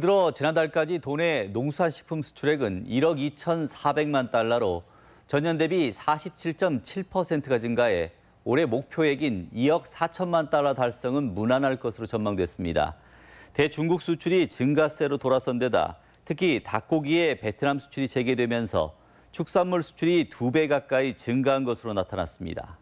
들어 지난달까지 도내 농수산식품 수출액은 1억 2,400만 달러로 전년 대비 47.7%가 증가해 올해 목표액인 2억 4천만 달러 달성은 무난할 것으로 전망됐습니다. 대중국 수출이 증가세로 돌아선 데다 특히 닭고기의 베트남 수출이 재개되면서 축산물 수출이 두 배 가까이 증가한 것으로 나타났습니다.